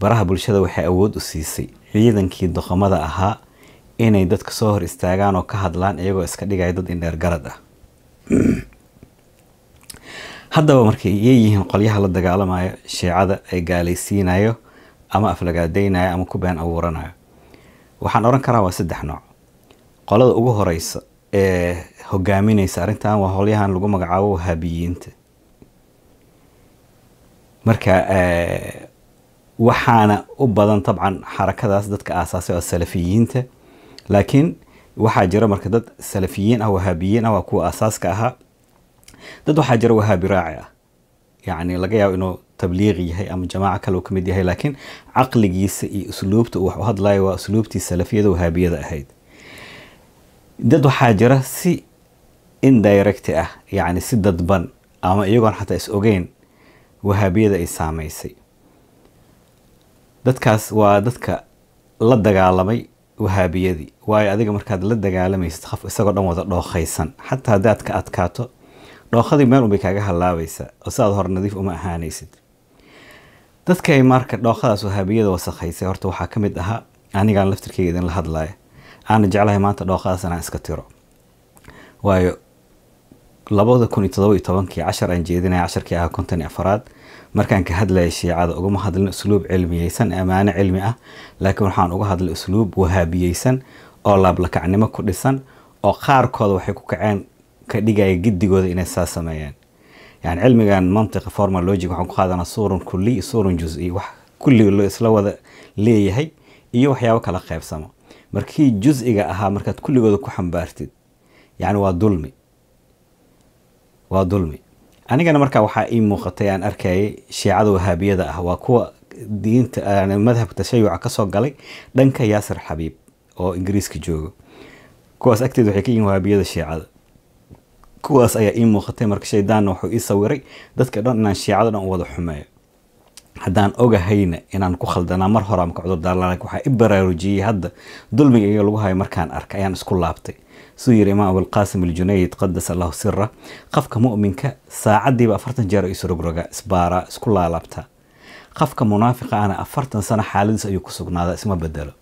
baraha bulshada waxay awood u siisay ciidankii doqomada ahaa inay dadka soo hor istaagaan oo ka hadlaan iyagoo iska dhigaya dad indheer garad ah haddaba markay yeeyihiin qolyaha la dagaalamayo shiicada ee gaalaysiinayo ama aflagaadaynayo ama ku been abuuranayo waxaan odhan karaa waa saddex nooc qolada ugu horeysa ee hogaaminaysa arintan waa holyahan lagu magacaabo wahaabiyiinta marka waxaana u badan tabcan xarakadaas dadka aasaasay oo salafiyiinta laakiin waxaa jira marka dad salafiyiin ah wahaabiyiin ah waa kuwa aasaaska ahaa dad waxaa jira wahaabi raaci ah yacni laga yaabo inuu tabliiq yahay ama jamaaca kale uu ka mid yahay laakiin caqligiisa iyo usluubta uu wax u hadlayo waa usluubtii salafiyada wahaabiyada ahayd dad waxaa jira si indirect ah yacni si dadban ama iyagoon xataa is ogeyn wahaabiyada ay saameysay dadkaas waa dadka la dagaalamay wahaabiyadii waayo adiga markaad la dagaalamaysad qof isagoo dhan wada dhooqaysan xataa haddaad ka adkaato dhookhadii meel unbay kaaga halaabaysaa oo siaad hore nadiif uma ahaanaysid dadkay marka dhookhadaas wahaabiyada wasakhaysay horta waxaa ka mid ahaa anigaan laftirkeyga idinla hadlaya aana jeclahay maanta dhookhadaas anaa iska tiro waayo labada kun iyo todoba iyo tobankii cashar aan jeedinaya casharkii ahaa konton iyo afaraad markaan ka hadlaya shiicada ugama hadlin usluub cilmiyeysan ammaano cilmi ah laakiin waxaan uga hadlay usluub wahaabiyeysan oo laablakacnimo ku dhisan oo qaarkooda waxay ku kaceen ka dhigaya gidigooda inay saa sameeyeen yani cilmigan mantiqa formal logic waxaan ku qaadanaa suurun kulliy suurun jus-i wax kulli isla wada leeyahay iyo waxyaabo kala qaybsamo markii jus ahaa markaad kulligooda ku xambaartid yani waa dulmi waa dulmi anigana markaa waxaa ii muuqatay aan arkayay shiicada wahaabiyada ah waa kuwa diinta madhabka tashayuca kasoo galay dhanka yaasir xabiib oo ingiriiska joogo kuwaas agteed waxay ka yihiin wahaabiyada shiicada kuwaas ayaa ii muuqatay marka shaydaanna wuxuu ii sawiray dadka dhan inaan shiicada dhan u wada xumeeyo haddaan ogahayna inaan ku khaldanaa mar hore ama ka waxaa i baraarujiyey hadda dulmiga iyaga lagu hayo markaan arka ayaan isku laabtay suu yiri imaam abulqaasim aljunayd qadas allahu sira qafka muminka saacadiiba afartan jeer isrogroga isbaara isku laalaabta qafka munaafiqa ana afartan sano xaaladiis ayuu ku sugnaada isma bedelo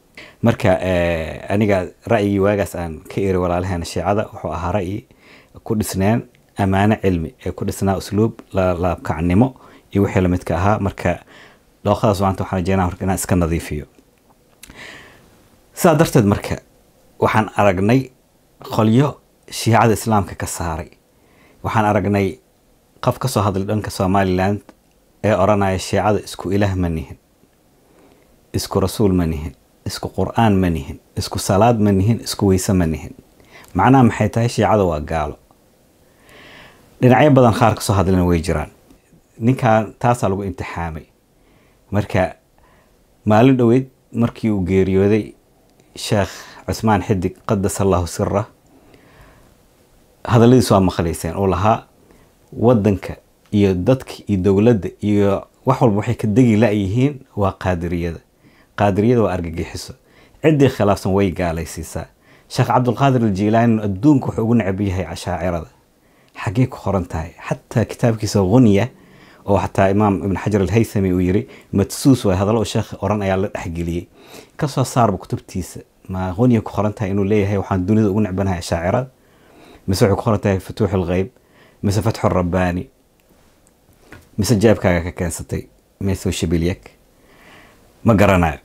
marka eh, aniga ra'yigii waagaas aan ka eri walaalaheena shiicada wuxuu ahaa ra'yi ku dhisneen ammaano cilmi ee ku dhisnaa usluub laabkacnimo iyo wixii lamidka ahaa marka dhooqadaas maanta waxaan rajeyna inaan iska nadiifiyo sidaa darteed marka waxaan aragnay qolyo shiicada islaamka ka saaray waxaan aragnay qof ka soo hadlay dhanka somalilan ee odhanaya shiicada isku ilaah ma nihin isku rasuul ma nihin isku qur-aan ma nihin isku salaad ma nihin isku weyse ma nihin macnaha maxay tahay shiicada waa gaalo dhinacyo badan qaar ka soo hadlana way jiraan ninkan taasaa lagu imtixaamay marka maalin dhoweyd markii uu geeriyooday sheekh cusmaan xidig qadasa allahu sirah hadalladiis waa maqlayseen oo lahaa wadanka iyo dadka iyo dowladda iyo wax walba waxay ka degi la-yihiin waa qaadiriyada qaadiriyada waa argagixiso ciddii khilaafsan way gaalaysiisaa sheekh cabdulqaadir aljiilaani adduunka wuxuu ugu necab yahay shaacirada xaggee ku qoran tahay xataa kitaabkiisa hunya oo xataa imaam ibn xajar alhaythami uu yiri matsuus waa hadallo sheekh oran ayaa la dhexgeliyey kasoo saarba kutubtiisa ma hunya ku qoran tahay inuu leeyahay waxaan dunida ugu necbanahay cashaacirada mise waxay ku qoran tahay futuux algheyb mise fatxu rabbaani mise jeebkaaga ka keensatay mise shabilyag ma garanayo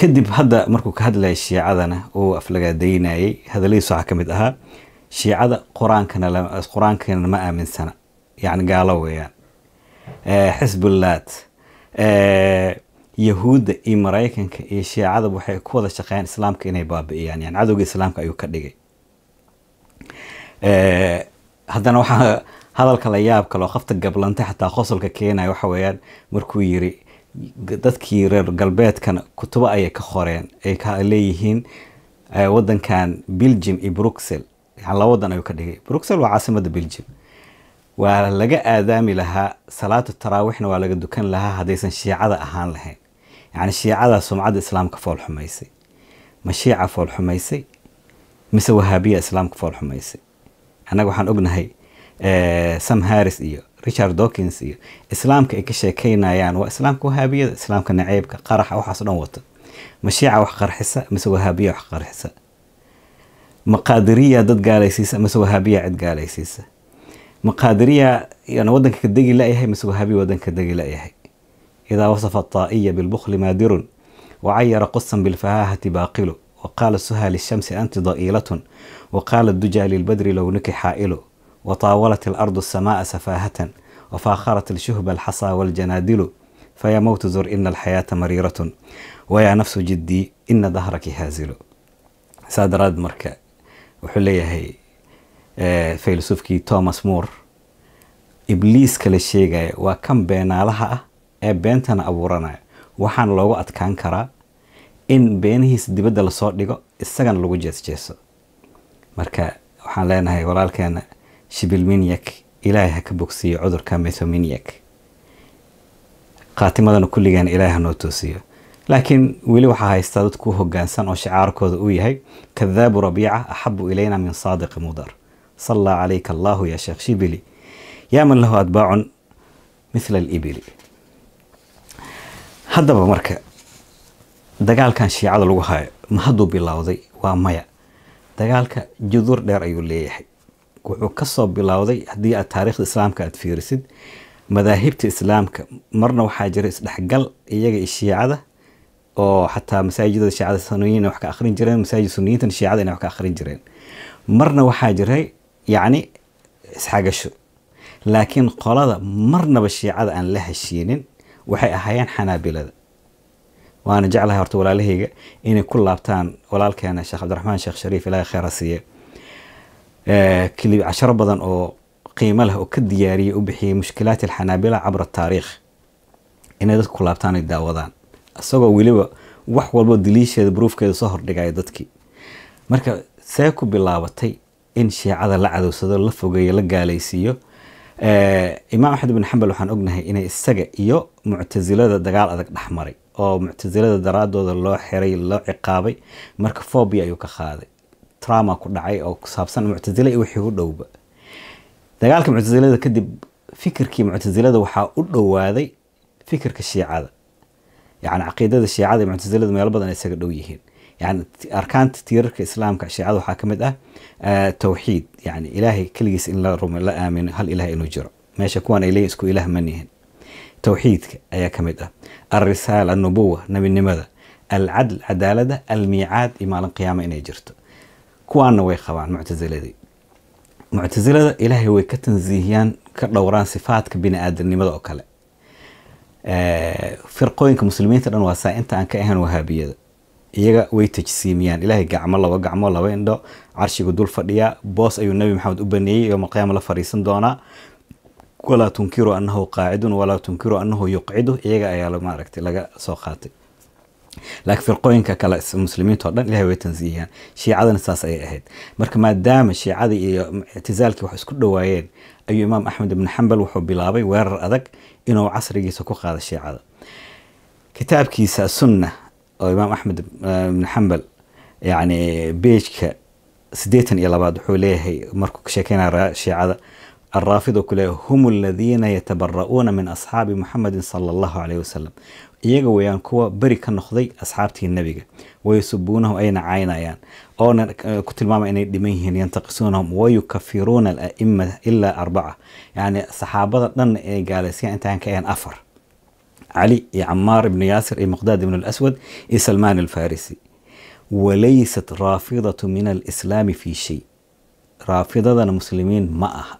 kadib hadda markuu ka hadlaya shiicadana uu aflagaadaynayay hadalladiisu waxaa kamid ahaa shiicada qur-aankana ma aaminsana yani gaalo weeyaan xisbullaat yahuudda iyo maraykanka iyo shiicadaba waxay ku wada shaqeeyaan islaamka inay baabi'iyaan yani cadowga islaamka ayuu ka dhigay eh, haddana waxaa hadalka la yaabka loo qafta gablantay xataa qosolka keenaya waxa weeyaan markuu yiri dadkii reer galbeedkan kutubo ayay ka qoreen ay leeyihiin eh, wadankan belgium iyo bruxel laba wadan ayuu ka dhigay bruxel waa caasimada belgium waa laga aadaami lahaa salaatu taraawixna waa laga dukan lahaa haddaysan shiicada ahaan lahayn yani shiicada sumcadda islaamka foolxumaysay ma shiica foolxumaysay mise wahaabiya islaamka foolxumaysay annaga waxaan ognahay eh, sam harris iyo richard dawkins iyo islaamka ay ka sheekeynayaan waa islaamka wahaabiyada islaamka naceybka qaraxa waxaasoo dhan wata ma shiica wax qarxisa mise wahaabiya wax qarxisa ma qaadiriya dad gaalaysiisa mise wahaabiya cid gaalaysiisa ma qaadiriya waddanka ka degi la-yahay mise wahaabiya waddanka ka degi la-yahay إذا وصف الطائي بالبخل مادر وعير قصا بالفهاهة باقل وقال سهى للشمس أنت ضئيلة وقال الدجى للبدر لونك حائل وطاولت الأرض السماء سفاهة وفاخرت الشهب الحصى والجنادل فيا موت زر إن الحياة مريرة ويا نفس جدي إن ظهرك هازل سادراد مركا وحليهي فيلسوفكي توماس مور إبليس كلا شيغاي وكم بينالها ee beentana abuuranaya waxaana loogu adkaan karaa in beenihiisa dibadda lasoo dhigo isagana lagu jeesjeeso marka waxaan leenahay walaalkeena shibilminyak ilaahay ha ka bogsiiyo cudurka methominyak khaatimadana kulligeena ilaahay hanoo toosiyo laakiin weli waxaa haystaa dad ku hogaansan oo shicaarkooda uu yahay kadaabu rabiica axabu ilayna min saadiqi mudar sallaa calayka allaahu yaa sheekh shibili yaa man lahu atbaacun mithla alibili haddaba marka dagaalkan shiicada lagu hayo ma hadduu bilowday waa maya dagaalka judur dheer ayuu leeyahay wuxuu kasoo bilowday haddii aad taariikhda islaamka aad fiirisid madaahibta islaamka marna waxaa jira isdhexgal iyaga i shiicada oo xataa masaajidada shiicada sunniyiin wax ka akhrin jireen masaajid sunniyiintan shiicada inay wax ka akhrin jireen marna waxaa jiray yacni isxagasho laakiin qolada marnaba shiicada aan la heshiinin waxay ahaayeen xanaabilada waana jeclahay horta walaalahayga inay ku laabtaan walaalkeena sheekh cabdiraxmaan sheekh shariif ilaahay kheyra siiye eh, casharo badan oo qiimo leh oo ka diyaariyay u bixiyey mushkilaati alxanaabila cabra taariikh inay dadku ku laabtaan ay daawadaan isagoo weliba wax walba diliisheeda baruufkeeda soo hordhigaya dadkii marka see ku bilaabatay in shiicada la cadowsado la fogeeyo la gaalaysiiyo Eh, imaam axmed ibn xambal waxaan ognahay inay isaga iyo muctasilada dagaal adag dhexmaray oo muctasilada daraadooda loo xiray loo ciqaabay marka fobia ayuu ka qaaday trama ku dhacay oo ku saabsan muctasile iyo wixii u dhowba dagaalka muctasilada kadib fikirkii muctasilada waxaa u dhowaaday fikirka shiicada yacni caqiidada shiicada iyo muctasilada meelo badan isaga dhow yihiin yani arkaanta tiirarka islaamka shiicada waxaa kamid ah eh, towxiid yani ilaahay keligiis in la rumo la aamino hal ilaah inuu jiro meesha kuwaan ay leeyihin isku ilaah ma towxiidka ayaa ka ah alrisaala anubuwa nebinimada alcadl cadaalada almiicaad iyo maalin qiyaama inay jirto kuwaana way qabaan muctasiladii muctasilada ilaahay way ka tansiihiyaan ka dhowraan sifaadka bini aadamnimada oo kale eh, firqooyinka muslimiinta dhan waa saa inta aan ka ahayn wahaabiyada iyaga way tajsiimiyaan ilaahay gacmo labo gacmo laba indho carshiga dul fadhiyaa boos ayuu nabi maxamed u baneeyey yoomalqiyaama la fariisan doonaa walaa tunkiru anahu qaacidun walaa tunkiru anahu yuqcidu iyaga ayaa maaragtay laga soo qaatay laakiin firqooyinka kale muslimiintao dhan ilahay way tansiyiyaan shiicadana saas ayay ahayd marka maadaama shiicadii iyo ictisaalkii wax isku dhowaayeen ayuu imaam axmed ibni xambal wuxuu bilaabay weerar adag inuu casrigiisa ku qaado shiicada kitaabkiisa sunna oo imaam axmed eh, ibn xambal yani beejka sideetan iyo labaad wuxuu leeyahay markuu ka sheekeynaya shiicada araafid ku hum aladiina yatabara'uuna min asxaabi muxamedin sala allahu caleyhi wasalam iyaga weeyaan kuwa beri ka noqday asxaabtii nebiga wayasubuunahum ayna caynayaan oona ku tilmaama inay dhiman yihiin yantaqisuunahum wayukafiruuna alaima ilaa arbaca yacni saxaabada dhanna inay gaalaysiiyaan intaan ka ahayn afar علي عمار بن ياسر مقداد بن الأسود سلمان الفارسي وليست رافضة من الإسلام في شيء رافضة المسلمين ما أها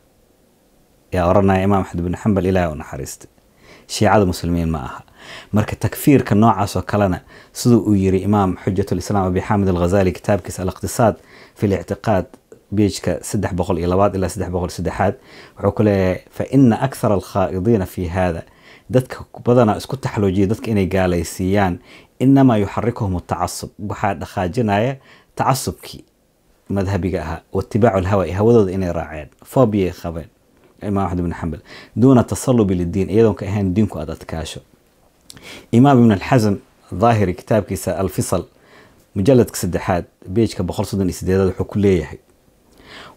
يا ورنا إمام أحمد بن حنبل إلهي ونحرست شيعة المسلمين ما أها marka takfiirka noocaas oo kalena siduu uu yiri imaam xujat lislaam abi xaamid alghazali kitaabkiisa aliqtisaad fi lictiqaad بيجك 302 إلى 303 وحكوا فإن أكثر الخائضين في هذا dadka badanaa isku taxloojiya dadka inay gaalaysiiyaan inamaa yuxarikuhum atacasub waxaa dhaqaajinaya tacasubkii madhabiga ahaa watibaacu alhawaai hawadooda inay raaceen fobiyaay qabeen imaam axmed ibn xambal duuna tasalubi lidiin iyadoon ka ahayn diinku aad adkaasho imaam ibn alxasm daahiri kitaabkiisa alfisal mujaladka saddexaad beejka boqol soddon iyo sideedaad wuxuu ku leeyahay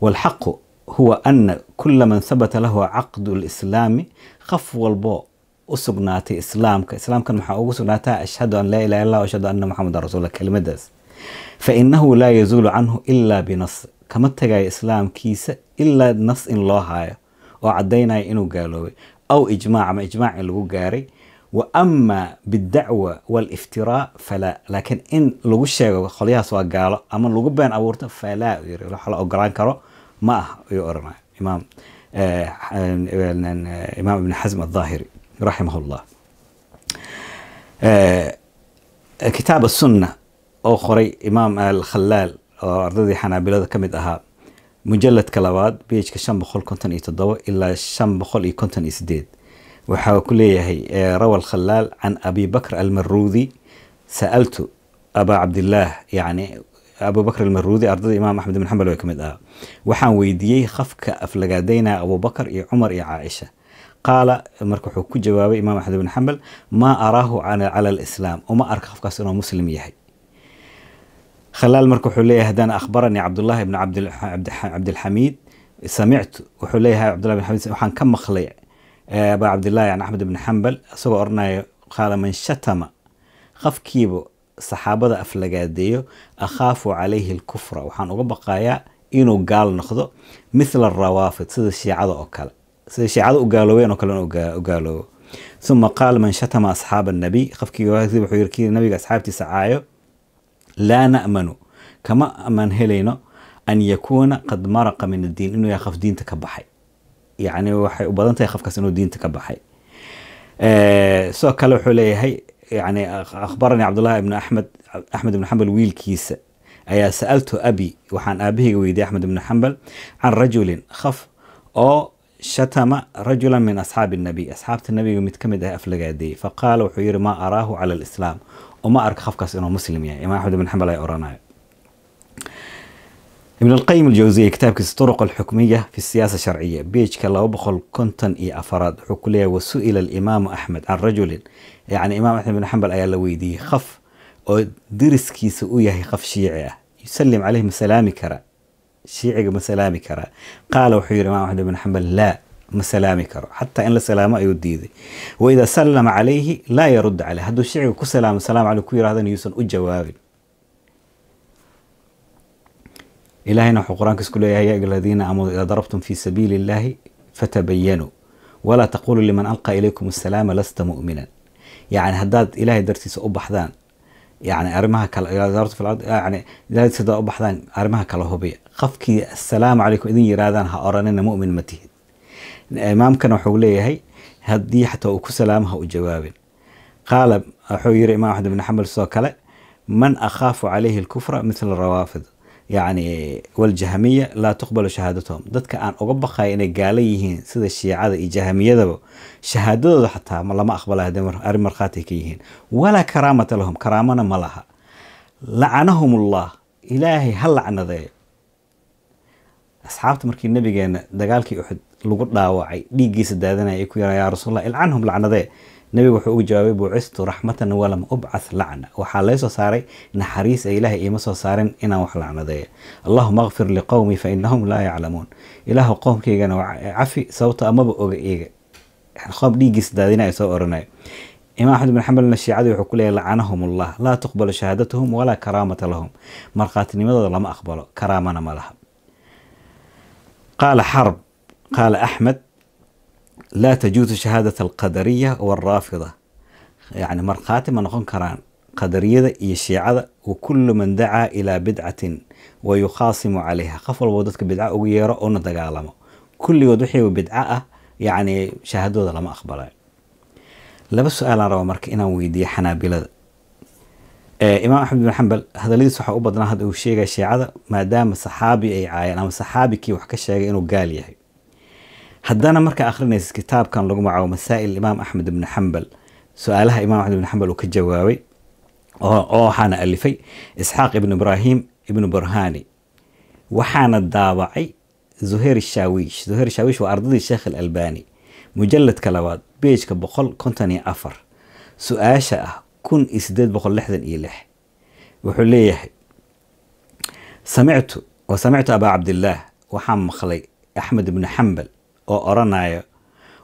waalxaqu huwa ana kula man habata lahu caqdu lislaami qof walbo usugnaatay islaamka islaamkan maxaa ugu sugnaata ashhadu an laa ilaha illa ashhadu anna maxamedan rasuula kelimadaas fa innahu laa yazuulu canhu ilaa binas kama tagayo islaamkiisa ilaa nas in loo haayo oo caddaynaya inuu gaaloobay aw ijmaac ama ijmaac in lagu gaaray wa amaa bidacwa waaliftiraa falaa laakiin in lagu sheego qolyahaas waa gaalo ama lagu been abuurto falaa yiri wax la ogolaan karo ma ah ayuu oranaya imaam eh, eh, imaam ibni xasm adhaahiri raximah llah kitaab asunna oo qoray imaam alkhalaal oo ardaydii xanaabilada ka mid ahaa mujaladka labaad bhka shan boqol konton iyo todobo ilaa shan boqol iyo konton iyo sideed waxaa ku leeyahay rawa alkhalaal can abi bakr almaruudi sa'altu abaa cabdillaah yani abu bakr almaruudi ardada imaam axmed ibn xambal way ka mid ahaa waxaan weydiiyey khafka aflagaadeyna abubakar iyo cumar iyo caaisha qaala marka wuxuu ku jawaabay imaam axmed ibn xambal maa araahu cala alislaam uma arka qofkaas inuu muslim yahay khalaal marka wuxuu leeyahay haddana akhbaranii cabdullaahi ibn cabdilxamiid samictu wuxuu leeyahay cabdullahi ibn xamiid waxaan ka maqlay abaa eh, cabdillahi can axmed ibn xambal isagoo oranaya qaala man shatama qofkiiba saxaabada aflagaadeeyo akhaafu calayhi alkufra waxaan uga baqayaa inuu gaal noqdo mithla arawaafid sida shiicada oo kale sida shiicada u gaaloobeen oo kalena u gaaloobo uma qaal man shatama asxaaba annabiy qofkii wuxuu yiri kii nabiga asxaabtiisa caayo laa na'manu kama amaan helayno an yakuuna qad maraqa min addiin inuu yahay qof diinta ka baxay yacni waxay u badan tahay qofkaas inuu diinta ka baxay sidoo kale wuxuu leeyahay yani akhbaranii cabdullahi ibnu axmed axmed ibnu xambal wiilkiisa ayaa sa'altu abi waxaan aabahayga weydiiyey axmed ibnu xambal can rajulin qof oo shatama rajula min asxaabi nabiy asxaabta nabiga mid ka mid ah aflagaadeeyey fa qaala wuxuu yihi maa araahu cala alislaam uma arka qofkaas inuu muslim yahay imaam axmed ibn xambal ay oranayo ibn alqayim aljawsiya kitaabkiisa turuq alxukmiya fi siyaasa sharciya bejka laba boqol konton iyo afaraad wuxuu ku wasu'ila alimaamu axmed can rajulin yacni imaam axmed ibn xambal ayaa la weydiiyey qaf oo diriskiisa u yahay qaf shiici ah yusallim caleyhi salaami kara shiiciga ma salaami karaa qaala wuxuu yidhi imaam axmed ibn xambal laa ma salaami karo xataa in la salaamo ayuu diiday waidaa sallama calayhi laa yarudda caleyh hadduu shiciga ku salaamo salaam caleyh ku yirahdana yuusan u jawaabin ilaahayna wuxuu qur-aanka isku leeyahay yaa aladiina aamanu idaa darabtum fi sabiili illaahi fatabayanuu walaa taqulu liman alqa ilaykum asalaama lasta mu'minan yacni haddaad ilaahay dartiisa u baxdaan yani arrimaha kale yani sidaa u baxdaan arrimaha kala hubiya qofkii asalaamu calaykum idin yiraahdaan ha oranina mu'min ma tihid imaamkana wuxuu leeyahay haddii xataa uu ku salaamo ha u jawaabin qaala wuxuu yiri imaam axmed ibn xambal sidoo kale man akhaafu calayhi alkufra mithla rawaafid yacni waljahamiya laa tuqbalu shahaadatahum dadka aan uga baqayo inay gaala yihiin sida shiicada iyo jahamiyadaba shahaadadooda xataa lama aqbala arrin markhaati ka yihiin walaa karaamata lahum karaamana ma laha lacanahum ullah ilaahay ha lacnadeeyo asxaabta markii nabigeena dagaalkii uxud lagu dhaawacay dhiiggiisa daadanaya ay ku yaraa yaa rasuulallah ilcanhum lacnadee nabigu wuxuu ugu jawaabay buucistu raxmatan walam ubcah lacna waxaa lay saaray naxariis ee ilaahay iima soo saarin inaan wax lacnadeeya allahuma akfir liqowmi fa inahum laa yaclamuun ilaahu qoomkaygana eh, cafi sababto amaba oga eega qoom dhiiggiisa daadina soo oranaya imaam axmed bin xambelna shiicadii wuxuu ku leeyahy lacanahum allah laa tuqbalu shahaadatuhum walaa karaamata lahum markhaatinnimadooda lama aqbalo karaamana ma laha قال حرب قال أحمد لا تجوز شهادة القدرية والرافضة يعني مرخاتي ما نقول كران qadariyada iyo shiicada wa kullu man dacaa ilaa bidcatin wa yukhaasimu calayha qof walboo dadka bidca ugu yeero una dagaalamo kulligood wixii bidco ah yacni shahaadooda lama aqbalayo laba su-aalaan raba marka inaan weydiiyo xanaabilada Eh, imaam axmed bin xambal hadaladiis waxaa u badnaa hadda uu sheegaya shiicada maadaama saxaabi ay caayeen ama saxaabikii wax ka sheegay inuu gaal yahay haddana markaa akhrinaysa kitaabkan lagu magacaabo masaa'il imaam axmed ibni xambal su-aalaha imaam axmed ibni xambal uu ka jawaabay oo waxaana alifay isxaaq ibnu ibraahim ibnu burhani waxaana daabacay zuhair shaawiish zuhair shaawiish waa ardadii sheekh al albani mujalladka labaad beejka boqol kontan iyo afar su-aasha ah kun iyo sideed boqol lixdan iyo lix wuxuu leeyahay samictu wa samictu abaa cabdillaah waxaan maqlay axmed ibni xambal oo oranayo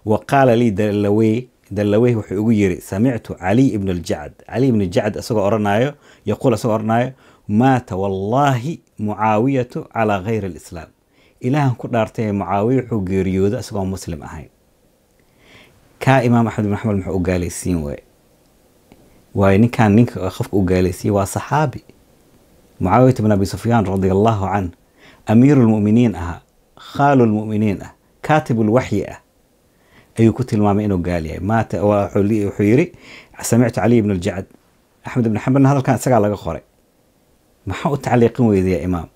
wa qaala lii dalawey dalawey wuxuu igu yiri samictu cali ibn aljacad cali ibn jacd isagoo oranayo yaquul isagoo oranayo maata wallaahi mucaawiyatu calaa khayri alislaam ilaahan ku dhaartay mucaawiya wuxuu geeriyooda isagoo muslim ahayn kaa imaam axmed ibn xambal muxuu u gaalaysiin waaye waayo ninkan ninka qofka u gaalaysiiyey waa saxaabi mucaawiyata bin abi sufyaan radi allaahu can amiiru lmu'miniin ahaa khaalu lmu'miniin ah kaatib lwaxyi ah ayuu ku tilmaamay inuu gaal yahay maata wuxuu yidhi samictu caliy bn ljacd axmed ibn xambalna hadalkan isagaa laga qoray maxaa u tacliiqin weyda ya imaam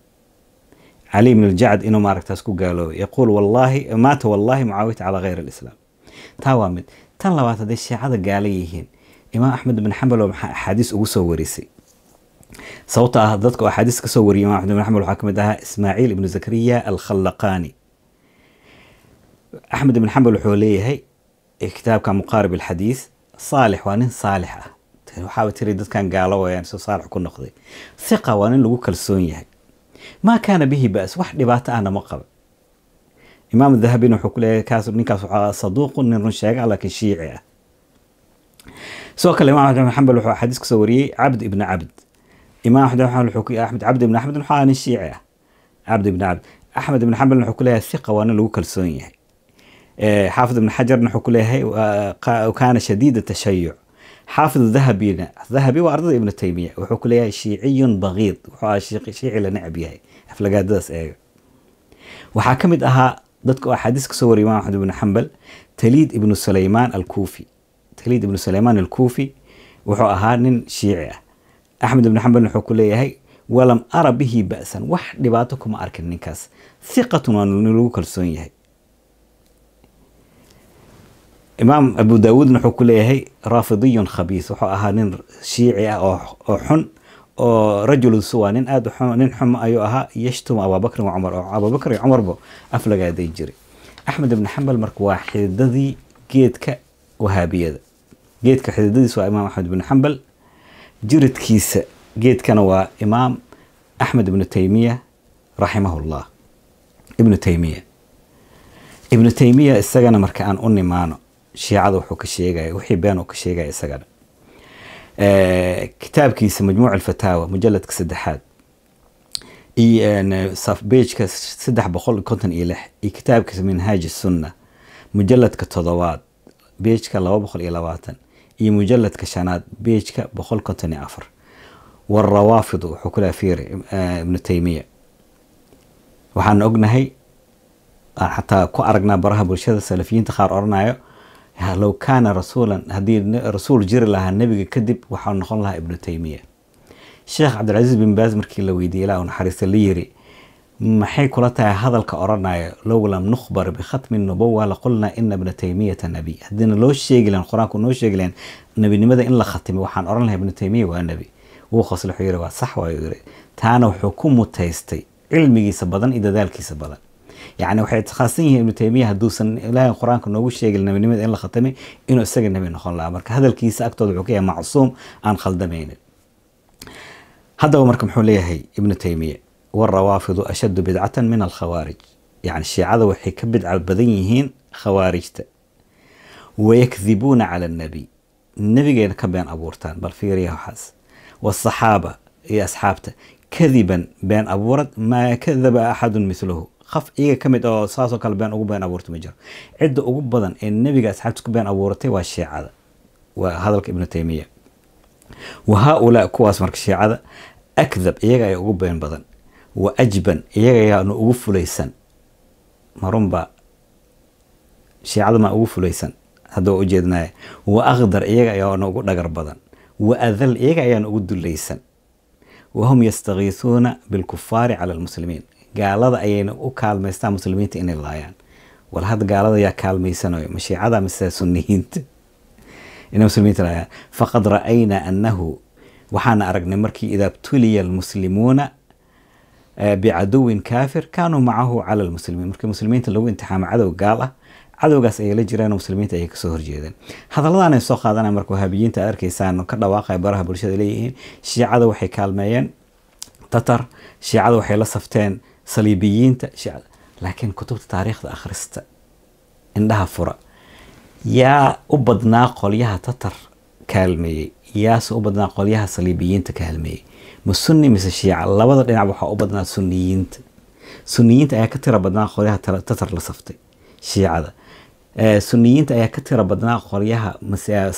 caliy bn ljacd inuu maaragtaas ku gaaloobay yaquul wallaahi maata wallaahi mucaawiyata calaa hayr alislaam taa waa mid tan labaad hadday shiicada gaala yihiin imaam axmed bin xambalo maxaa axaadiis ugu soo warisay sababta ah dadka axaadiis ka soo wariyay imam axmed bin xambal waxaa ka mid ahaa ismaaciil ibnu zakariya alkhallaqaani axmed ibn xambal wuxuu leeyahay kitaabka muqaarib alxadiis saalix waa nin saalix ah waxaaba tiri dadkan gaalo wayaan soo saalix ku noqday hiqa waa nin lagu kalsoon yahay maa kaana bihi bas wax dhibaato ahna ma qaba imaam dahabina wuxuu ku leeyahay ninkaas waxaa saduuqu nin run sheega ah, laakiin shiici ah sidoo kale imaam axmed xambal wuxuu axaadiis kasoo wariyey cabd ibni cabd imaam axmed xambal wuxuu ku axmed cabd ibni axmed wuxuu nin shiici ah cabd ibni cabd axmed ibni xambal wuxuu ku siqa waa nin lagu kalsoon yahay eh, xaafid ibni xajarna wuxuu ku kaana shadiida tashayuc xaafid dahabina dahabi waa ardada ibnu taymiya wuxuu ku shiiciyun bagiid wuxuu ahaa shiici la necab yahay aflagaadadaas eega waxaa ka mid ahaa dadka axaadiis kasoo wariyay imaam axmed ibni xambal taliid ibnu sulaymaan alkuufi khaliid ibnu saleymaan alkuufi wuxuu ahaa nin shiici ah axmed ibnu xambal wuxuu ku leeyahay walam ara bihi ba'san wax dhibaato kuma arkin ninkaas hiqatun waa lagu kalsoon yahay imaam abu daawuudna wuxuu ku leeyahay raafidiyun khabiis wuxuu ahaa nin shiici ah oo xun oo rajulu suwa nin aada nin xum ayuu ahaa yashtuma abaabakrin wa oo abaabakr iyo cumarba af lagaaday jiray axmed ibni xambal marka waa xididadii geedka wahaabiyada geedka xididadiis waa imaam axmed ibnu xambal jiridkiisa geedkana waa imaam axmed ibnu taymiya llah ibnu taymiya ibnu taymiya isagana marka aan u nimaano shiicada wuxuu ka sheegaya wixii been uu ka sheegaya isagana kitaabkiisa majmuuc alfataawa mujaladka saddexaad iyo beejka saddex boqol konton iyo lix iyo kitaabkiisa minhaaji sunna mujaladka toddobaad beejka laba boqol iyo labaatan iyo mujaladka shanaad bejka boqol konton iyo afar warawaafidu wuxuu ku leha fiiri eh, ibnu taymiya waxaan ognahay aan ah, xataa ku aragnaa baraha bulshada salafiyiinta qaar odhanayo low kaana rasuulan haddii rasuul jiri lahaa nebiga kadib waxaa noqon lahaa ibnu taymiya sheekh cabdilcasiis bin baas markii la weydiiyey ilaa u naxariista la yiri maxay kula tahay hadalka oranaya lowlam nukhbar bikhatmi nubuwa laqulnaa ina bna taymiyata nabiy hadiina loo sheegi qur-aanku noo sheegi nebinimada in la khatimo waxaan oran lahay ibnu taymiya waa nebi wuukhosle wuxuu yiri waa sax waayuu yiri taana wuxuu ku mutaystay cilmigiisa badan iyo dadaalkiisa badan yacni waxay itikhaassan yihiin ibnu taymiya hadduusan ilaahay qur-aanka noogu sheegin nebinimada in la khatamay inuu isaga nebi noqon lahaa marka hadalkiisa agtooda wuxuu ka yahay macsuum aan khaldamaynin haddaba marka muxuu leeyahay ibnu taymiya warrawaafidu ashaddu bidcatan min alkhawaarij yacni shiicada waxay ka bidca badan yihiin khawaarijta wayakdibuuna cala annebiy nebigayna ka been abuurtaan bal fiiriya waxaas waasaxaaba iyo asxaabta kadiban been abuurad maa kadaba axadun miluhu qof iyaga ka mid oo saasoo kale been ugu been abuurta ma jiro cidda ugu badan ee nebiga asxaabtiis ku been abuuratay waa shiicada waa hadalka ibnu taymiya wa haa ulaa kuwaas marka shiicada akdab iyaga ayaa ugu been badan wa ajban iyagayaanu ugu fulaysan marunba shiicadamaa ugu fulaysan haddao ujeednaaye wa akhdar iyaga ayaanu ugu dhagar badan wa adal iyaga ayaanu ugu dulaysan wahum yastakiisuuna bilkufaari cala almuslimiin gaalada ayayna u kaalmaystaan muslimiinta inay laayaan war hadda gaalada yaa kaalmaysanayo ma shiicada mise suniyiinta inay muslimiinta laayaan faqad ra'aynaa annahu waxaana aragnay markii idaa btuliya almuslimuuna bicaduwin kaafir kaanuu macahu cala lmuslimiin markii muslimiinta lagu intixaamo cadow gaal ah cadowgaas ayay la jiraan oo muslimiinta ayay kasoo horjeedeen hadaladan soo qaadanaya marka wahaabiyiinta aad arkaysaan ka dhawaaqaya baraha bulshada leeyihiin shiicada waxay kaalmeeyeen tatar shiicada waxay la safteen saliibiyiinta shiicada laakiin kutubta taariikhda akhrista indhaha fura yaa u badnaa qolyaha tatar kaalmeeyey yaase u badnaa qolyaha saliibiyiinta kaalmeeyey ma sunni mise shiica labada dhinac waxaa u badnaa sunniyiinta sunniyiinta ayaa ka tira badnaa qoryaha tatar la saftay shiicada sunniyiinta ayaa ka tira badnaa qoryaha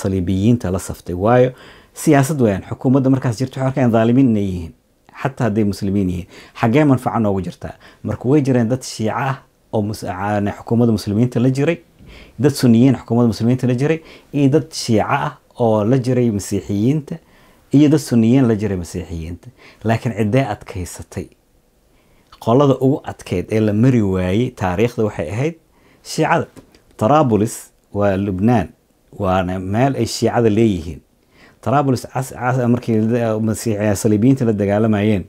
saliibiyiinta la saftay waayo siyaasad weyaan xukuumadda markaas jirto waxay arkayaan dhaalimiin inay yihiin xataa hadday muslimiin yihiin xaggee manfaca noogu jirtaa marka way jireen dad shiico ah oo ah, xukuumadda muslimiinta la jiray dad sunniyiin xukuumadda muslimiinta la jiray iyo dad shiico ah oo la jiray masiixiyiinta iyadoo suniyiin la jiray masiixiyiinta laakiin ciddee adkaysatay qolada ugu adkeyd ee la mari waayey taariikhda waxay ahayd shiicada tarabulis waa lubnaan waana meel ay shiicada leeyihiin tarabulis markii saliibiyiinta la dagaalamayeen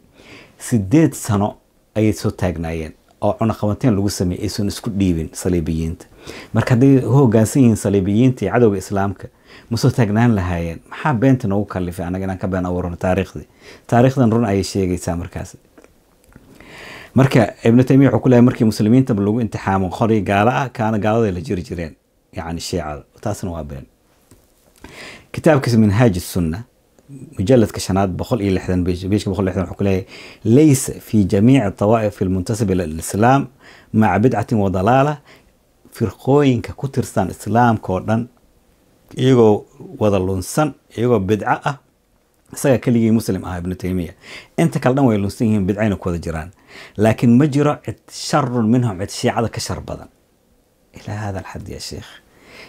sideed sano ayay soo taagnaayeen oo cunaqabateen lagu sameeyey aysan isku dhiibin saliibiyiinta marka hadday hogaansan yihiin saliibiyiinta iyo cadowga islaamka masoo taagnaan lahaayeen maxaa beenta noogu kalifay anaga inaan ka been abuurno taariikhdii taariikhdan run ayay sheegaysaa markaas marka ibnu taymiya wuxuu ku markii muslimiinta lagu intixaamo qori gaalo ah kaana gaaladay la jiri jireen yacni shiicada taasna waa been kitaabkiisa minhaaj sunna mujaladka shanaad boqol iyo lixdan beejka boqol lixdan wuxuu ku laysa fi jamiici tawaa'if almuntasib ila alislaam maca bidcatin wa dalaala firqooyinka ku tirsan islaamka oo dhan iyagoo wada lunsan iyagoo bidco ah isaga keligii muslim ah ibnu taymiya inta kale dhan way lunsan yihiin bidcayna ku wada jiraan laakiin ma jiro cid sharun minhum cid shiicada ka shar badan ilaa hada alxad ya sheekh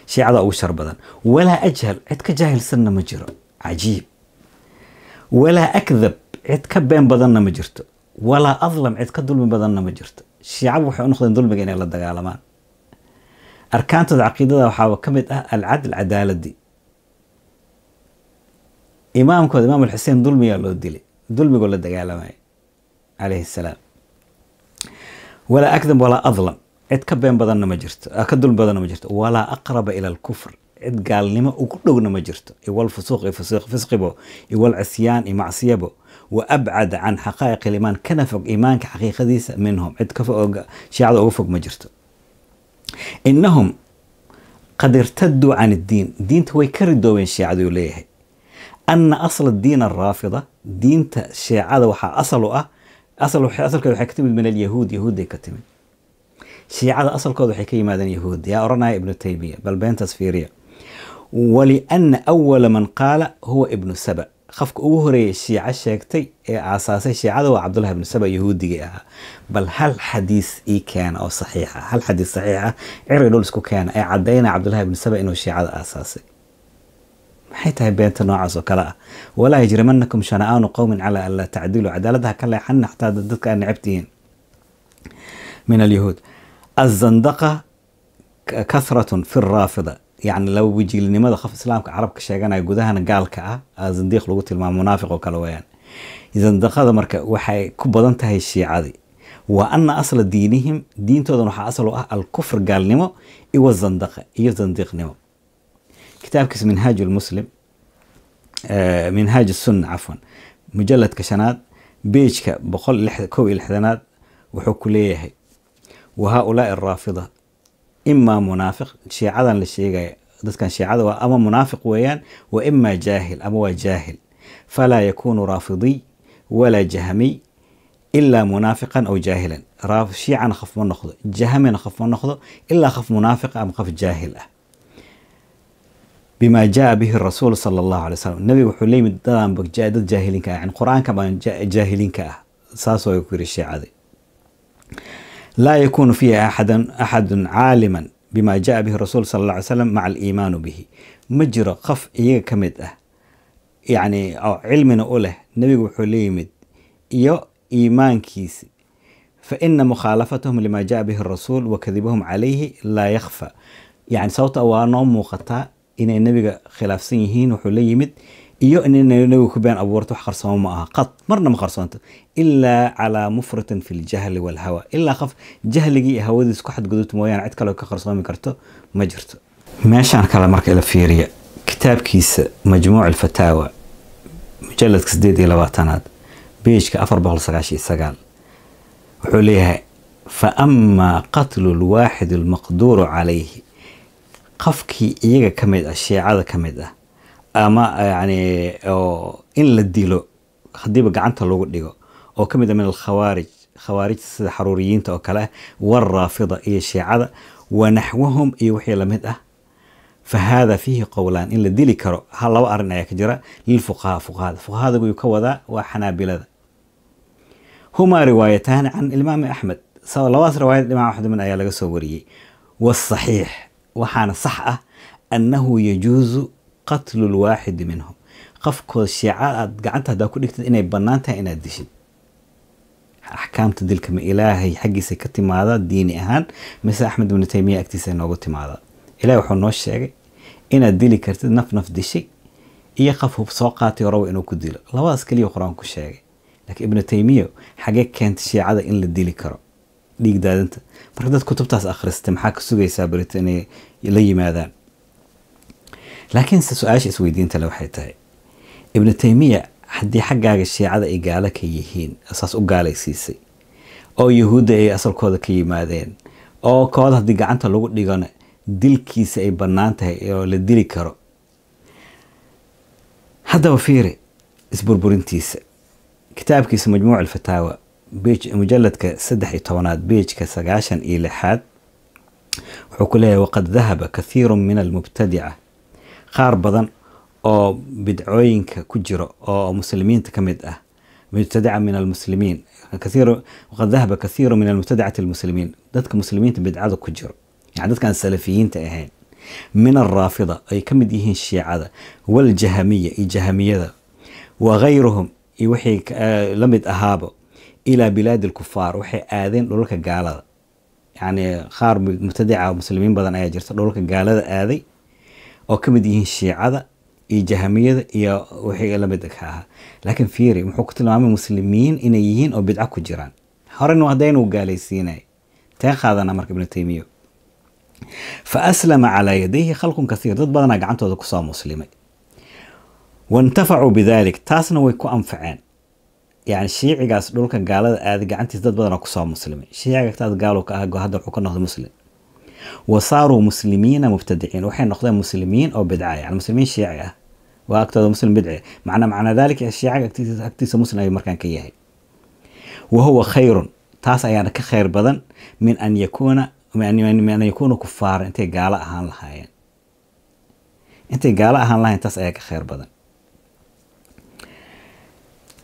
shiicada ugu shar badan walaa ajhal cid ka jaahilsanna ma jiro cajiib walaa akdab cid ka been badanna ma jirto walaa adlam cid ka dulmi badanna ma jirto shiicadu waxay u noqdeen dulmiga inay la dagaalamaan arkaantada caqiidada waxaaba ka mid ah alcadl cadaaladii imaamkooda imaam alxuseen dulmiyaa loo dilay dulmigoo la dagaalamaya calayhi salaam walaa akdam walaa adlam cid ka been badanna ma jirto ka dulmi badanna ma jirto walaa aqraba ila alkufr cid gaalnimo ugu dhowna ma jirto iwalfusuuq iyo fusuuq fisqibo iwalcisyaan iyo macsiyabo wa abcad can xaqaa'iq aliimaan kana fog iimaanka xaqiiqadiisa minhum cid ka shiicada uga fog ma jirto innahum qad irtaduu can iddiin diinta way ka ridoobeen shiicaduu leeyahay anna asla diin araafida diinta shiicada waxaa asal u ah asalkeed waxay ka timid min alyahuud yahuuday ka timid shiicada asalkooda waxay ka yimaadeen yahuud yaa oranaya ibnu taymiya bal beentaas fiiriya walianna awala man qaala huwa ibnu saba qofka ugu horeeyay shiica sheegtay ee aasaasay shiicada waa cabdullahi bn saba yahuudigii ahaa bal hal xadiis ii keena oo saxiixa ah. hal xadiis saxiixa ah, ciri dhul isku keena ee caddayna cabdullahi bn saba inuu shiicada aasaasay maxay tahay beenta noocaas oo kale ah walaa yajrimanakum shana'aanu qowmin calaa an laa tacdiluu cadaaladda ka leexanna xataa dadka aad necabtihiin min alyahuud azandaqa kathratun fi raafida yani laba wejilinimada qof islaamka carabka sheeganaya gudahana gaalka ah, ah zindiiq lagu tilmaamo munaafiq oo kale weyaan zindaqada marka waxay ku badan tahay shiicadii wa ana asla diinihim diintoodan waxaa asal u ah alkufr gaalnimo iwa zandaqa iyo zandiiqnimo kitaabkiis minhaaj muslim minhaaj sunna cafwan mujaladka shanaad beejka boqol kow iyo lixdanaad wuxuu ku leeyahay wa ulaai araafida imaa munaafiq shiicadan la sheegaya dadkan shiicada waa ama munaafiq weeyaan wa imaa jaahil ama waa jaahil falaa yakuunu raafidiy walaa jahamiy ilaa munaafiqan aw jaahilan shiicana khaf ma noqdo jahamina khaf ma noqdo ilaa khaf munaafiqa ama qaf jaahil ah bima jaa bihi rasuul sala allahu alay slam nabiga wuxuu la yimid dad jaahiliinka ah yani qur-aanka baan jaahiliinka ah saasoo ku yiri shiicadii laa yakuunu fiiha axadun axadun caaliman bimaa jaa bihi rasuul sal alla ly slam maca aliimaanu bihi ma jiro qof iyaga ka mid ah yacni oo cilmina u leh nebigu wuxuu la yimid iyo iimaankiisi fa ina mukhaalafatahum limaa jaa bihi rasuul wa kadibahum calayhi laa yakhfa yacni sababta waa noo muuqataa inay nebiga khilaafsan yihiin wuxuu la yimid iyo ininagu ku been abuurto wax qarsoomo ma aha qad marna ma qarsoonto ilaa calaa mufratin fi ljahli walhawa ilaa qof jahligii iyo hawadiis ku xadgudubto mooyaane cid kaleo ka qarsoomi karto ma jirto meeshaan kale marka ila fiiriya kitaabkiisa majmuuc alfataawa mujaladka sideed iyo labaatanaad beejka afar boqol sagaashiyo sagaal wuxuu leeyahay fa amaa qatlu lwaaxid almaqduuru calayhi qofkii iyaga ka mid ah sheecada ka mid ah ama eh, yani in la dilo hadiiba gacanta lagu dhigo oo kamid a ah min alkhawaarij khawaarijta sida xaruuriyiinta oo kale ah waraafida iyo shiicada wanaxwahum iyo wixii lamid ah fa haada fiihi qowlaan in la dili karo ha laba arin ayaa ka jira lilfuqahaa fuqahada fuqahada buu ka wadaa waa xanaabilada humaa riwaayataani can imaami axmed labadaas riwaayad imaam axmed ayaa laga soo wariyey waasaxiix waxaana sax ah annahu yajuusu qatlulwaaxidi minhum qofkoo sheeca aad gacanta hadaa ku dhigtid inay bannaan tahay inaad dishid axkaamta dilka ma ilaahay xaggiisa ka timaada diini ahaan mise axmed ibnu taymiya agtiisa noogu timaada ilahi wuxuu noo sheegay inaad dili kartid naf naf dishay iyo qof hub soo qaatay raba inuu ku dilo labadaas keliya qur-aan sheegay laakiin ibnu taymiya xagee keentay shiicada in la dili karo dhiig daadinta marka dad kutubtaas akhristay maxaa ka sugaysaa barit inay la yimaadaan laakiinse su-aasha isweydiintale waxay tahay ibnu teymiya haddii xaggaaga shiicada ay gaalo ka yihiin saas u gaalaysiisay oo yahuudda ay asalkooda ka yimaadeen oo kooda haddii gacanta lagu dhigona dilkiisa ay bannaan tahay oo la dili karo haddaba fiiri isburburintiisa kitaabkiisa majmuuc alfataawa mujaladka saddex iyo tobanaad beejka sagaashan iyo lixaad wuxuu ku leeyahay waqad dahaba kathiiru min almubtadica qaar badan oo bidcooyinka ku jiro oo muslimiinta kamid mid ah mubtadaca min almuslimiin qad dahaba kathiiru min almubtadacati almuslimiin dadka muslimiinta bidcada ku jiro yani dadkaan salafiyiinta ahayn min alraafida ay kamid yihiin shiicada waljahamiya iyo jahamiyada wa hayruhum iyo wixii eh, la mid ahaaba ilaa bilaadi alkufaar waxay aadeen dhulalka gaalada yani qaar mubtadaca muslimiin badan ayaa jirta dhulalka gaalada aaday oo ka mid yihiin shiicada iyo jahamiyada iyo wixii lamid ahaa laakiin fiiri muxuu ku tilmaamay muslimiin inay yihiin oo bidca ku jiraan horena haddaynu gaalaysiinay tee qaadana marka ibnu taymiya fa aslama calaa yadayhi khalqun kasiir dad badanaa gacantooda kusoo muslimay wintafacuu bidalik taasna way ku anfaceen yani shiicigaas dhulka gaalada aaday gacantiis dad badanaa kusoo muslimay shiiciga taas ka ah hadda wuxuu ka noqday muslim wasaaruu muslimiina mubtadiciin waxay noqdeen muslimiin oo bidca ah. yani muslimiin shiici ah waa agtooda muslim bidci ah. macna macnaa daalika shiiciga agtiisa muslim ayuu markaan ka yahay wa huwa khayrun taas ayaana ka khayr badan min an yakuuna min an yakuuna kufaara intay gaalo ahaan lahaayeen intay gaalo ahaan lahayn taas ayaa ka khayr badan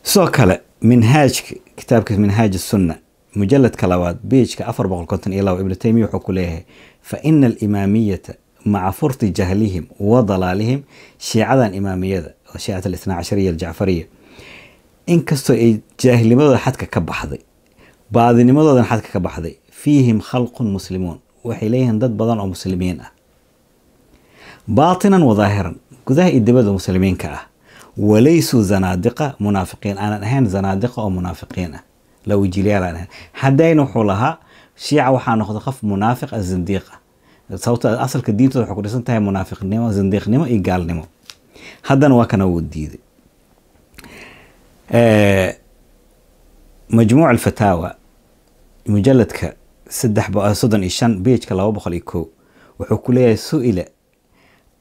sidoo kale minhaajka kitaabka minhaaj sunna mujaladka labaad bejka afar boqol konton iyo labo ibnu taymiya wuxuu ku leeyahay fa ina alimaamiyata maca furti jahlihim wa dalaalihim shiicadan imaamiyada oo shiicata alisnaa cashariya aljacfariya inkastoo ay jaahilnimadooda xadka ka baxday baadinimadoodan xadka ka baxday fiihim khalqun muslimuun waxay leeyihiin dad badan oo muslimiin ah baatinan wadaahiran gudaha iyo dibada muslimiinka ah walaysuu zanaadiqa munaafiqiin aanan ahayn zanaadiqa oo munaafiqiin ah la wijiilayaal aan ahayn haddayna wuxuu lahaa shiica waxaa noqda qof munaafiq zindiiqa sababta asalka diintooda waxay ku dhisan tahay munaafiqnimo zindiiqnimo iyo gaalnimo haddana waa kana wuu diiday majmuuc alfataawa mujaladka saddex soddon iyo shan beejka laba boqol iyo kow wuxuu ku leeyahay su-ila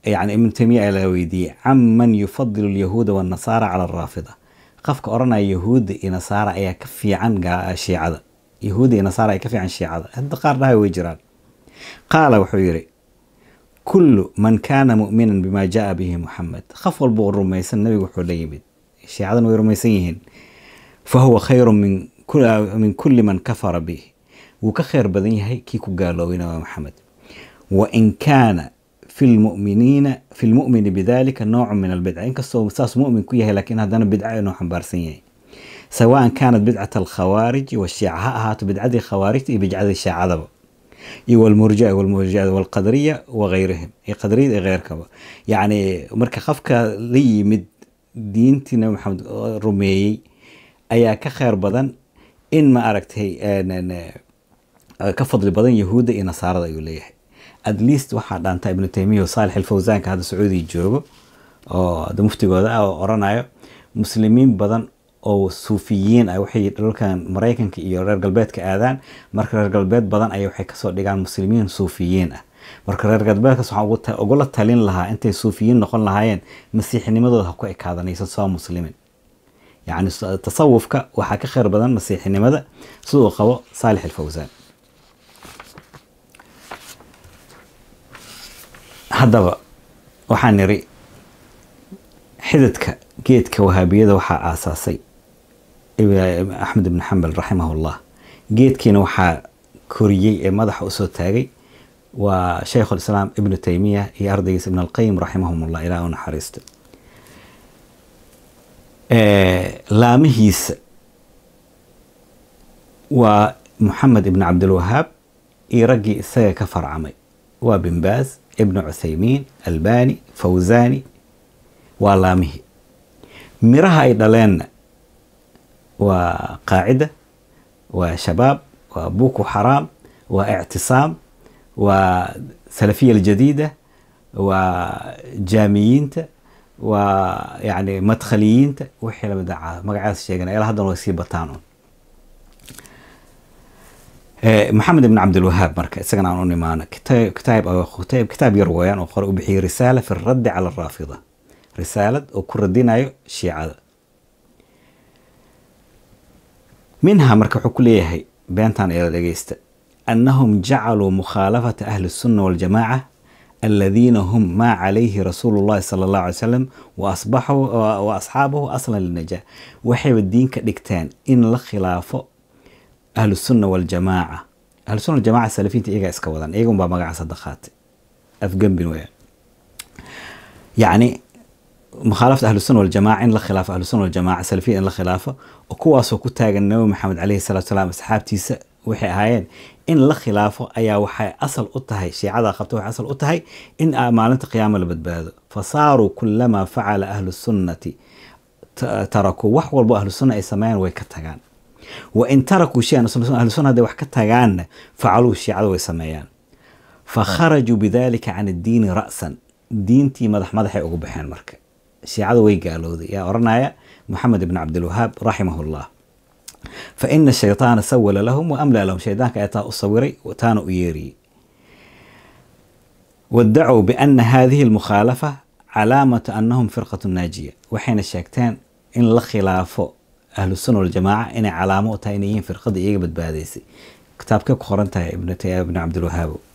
yani ibnu taymiya la weydiiyey can man yufadilu alyahuuda waannasaara cala alraafida qofka oranaya yahuudda iyo nasaara ayaa ka fiican ah, shiicada yahuudda iyo nasaara ayaa ka fiican shiicada hadda qaar dhahay way jiraan qaala wuxuu yidhi kullu man kaana mu'minan bimaa jaa bihi muxamed qof walba oo rumaysan nabiga wuxuu la yimid shiicadan way rumaysan yihiin fa huwa khayrun ah, min kulli man kafara bihi wuu ka khayr badan yahay kii ku gaaloobina waa maxamed wa in kaana fi lmuminiina fi lmumini bidalika noocun min albidca inkastoo saas mumin ku yahay laakiin haddana bidca inuu xambaarsan yahay sawaan kaanat bidcat alkhawaariji washiica ha ahaato bidcadii khawaarijta iyo bidcadii shaacadaba iyo walmurjia walmurjicada walqadriya wageyrihim iyo qadriyada iyo keyrkaba yacni marka qofka la yimid diintii nabi maxamed rumeeyey ayaa ka kheyr badan in ma aragtay ka fadli badan yahuudda iyo nasaarada ayuu leeyahay at least waxaa dhaanta ibnu taymiya oo saalix alfawsaanka hadda sacuudiga joogo oo ada muftigooda ah oo oranayo muslimiin badan oo suufiyiin ah waxay dhulalkan maraykanka iyo reer galbeedka aadaan marka reer galbeed badan ay waxay kasoo dhigaan muslimiin suufiyiin ah marka reer galbeedkaas waxaan ugula talin lahaa intay suufiyiin noqon lahaayeen masiixinimadooda ha ku ekaadanaysan soo muslimin yacni tasawufka waxaa ka kheyr badan masiixinimada siduu qabo saalix alfawsaan haddaba waxaan idhi xididka geedka wahaabiyada waxaa aasaasay axmed ibn xambal raximahullah geedkiina waxaa koriyey ee madaxa usoo taagay waa shaykhulislaam ibnu taymiya iyo ardaygiis ibn alqayim raximahumullah ilaa u naxariisto laamihiisa waa moxamed ibn cabdilwahaab iyo raggii isaga ka farcamay waa binbaas ibnu cuthaymiin albaani fawsaani waa laamihii miraha ay dhaleenna waa qaacida waa shabaab waa buku xaraam waa ictisaam waa salafiya aljadiida waa jaamiyiinta waa yani madkhaliyiinta wixii lamid ah magacaas sheeganaya ilaa hadan way sii bataan Eh, maxamed ibn cabdilwahaab marka isagana aan u nimaano kitaab khutayb kitaab yar weyaan oo hore u bixiyey risaala fi raddi cala araafida risaalad oo ku radinayo shiicada minha marka wuxuu ku leeyahay beentan eela dhegeysta annahum jacaluu mukhaalafata ahli الsunna waاljamaaca aladiina hum maa calayhi rasuulu اllahi sala اllahu alay slam wa asxaabahu aslan linajaa waxayba diinka dhigteen in la khilaafo ahlusunna waljamaaca ahlusunna waljamaca salafiinta iyagaa iska wadan iyagan baa magaca sada qaatay afgembin weya yacni mukhaalafta ahlusunna waljamaaca in la khilaafo ahlusunna waljamaaca salafiyin in la khilaafo oo kuwaasoo ku taagan nabi maxamed caleyhi salatu salaam asxaabtiisa waxay ahaayeen in la khilaafo ayaa waxay asal u tahay shiicada qabta waxay asal u tahay in maalinta qiyaama la badbaado fasaaruu kulamaa facala ahlu sunnati tarakuu wax walbo ahlusunna ay sameeyaan way ka tagaan wain tarakuu shay ahlusunna haday wax ka tagaanna facaluu shiicada way sameeyaan fa kharajuu bidalika can addiini ra'san diintii madax madaxay ugu baxeen marka shiicada way gaalooday yaa oranaya moxamed ibn cabdilwahaab raximahullah fa ina shaytaana sawala lahum wa amlaa lahum shaydaanka ayaa taa u sawiray taana u yeeriyey wadacuu biana hadihi almukhaalafa calaamatu anahum firqatu naajiya waxayna sheegteen in la khilaafo ahlusuna waljamaaca inay calaamo u tahay inay yihiin firqada iyaga badbaadaysay kitaabkay ku qoran tahay ibn cabdilwahaabo